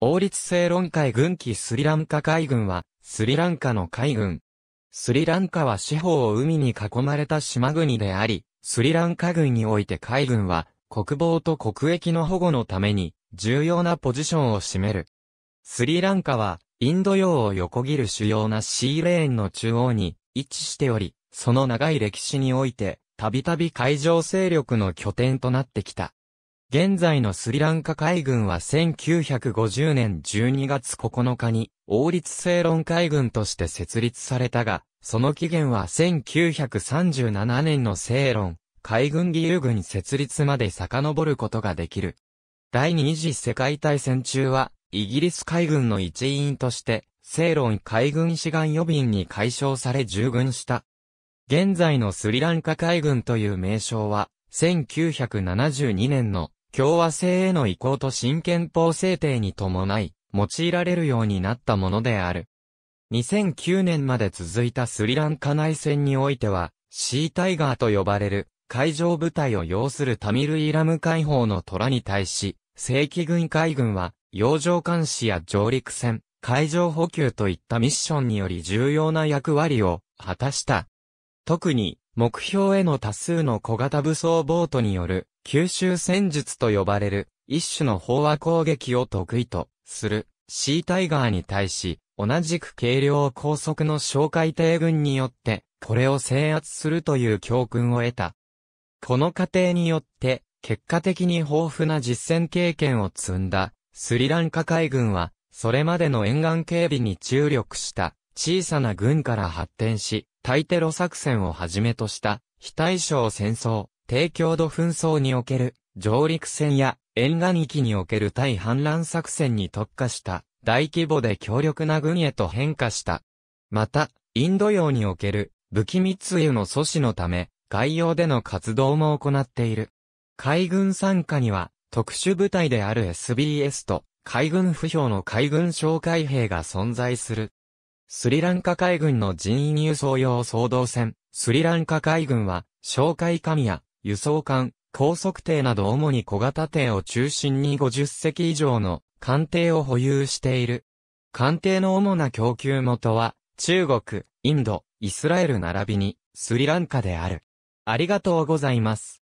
王立正論海軍機スリランカ海軍は、スリランカの海軍。スリランカは四方を海に囲まれた島国であり、スリランカ軍において海軍は、国防と国益の保護のために、重要なポジションを占める。スリランカは、インド洋を横切る主要なシーレーンの中央に位置しており、その長い歴史において、たびたび海上勢力の拠点となってきた。現在のスリランカ海軍は1950年12月9日に王立正論海軍として設立されたが、その期限は1937年の正論海軍義勇軍設立まで遡ることができる。第二次世界大戦中はイギリス海軍の一員として正論海軍志願予備に解消され従軍した。現在のスリランカ海軍という名称は1972年の共和制への移行と新憲法制定に伴い、用いられるようになったものである。2009年まで続いたスリランカ内戦においては、シータイガーと呼ばれる海上部隊を要するタミルイラム解放の虎に対し、正規軍海軍は、洋上監視や上陸戦、海上補給といったミッションにより重要な役割を果たした。特に、目標への多数の小型武装ボートによる、吸収戦術と呼ばれる、一種の飽和攻撃を得意とする、シータイガーに対し、同じく軽量高速の哨戒艇群によって、これを制圧するという教訓を得た。この過程によって、結果的に豊富な実戦経験を積んだ、スリランカ海軍は、それまでの沿岸警備に注力した、小さな軍から発展し、対テロ作戦をはじめとした、非対称戦争、低強度紛争における上陸戦や沿岸域における対反乱作戦に特化した大規模で強力な軍へと変化した。また、インド洋における武器密輸の阻止のため、外洋での活動も行っている。海軍参加には、特殊部隊である SBS と、海軍不評の海軍哨戒兵が存在する。スリランカ海軍の人員輸送用総動船、スリランカ海軍は、哨戒艦や輸送艦、高速艇など主に小型艇を中心に50隻以上の艦艇を保有している。艦艇の主な供給元は、中国、インド、イスラエル並びに、スリランカである。ありがとうございます。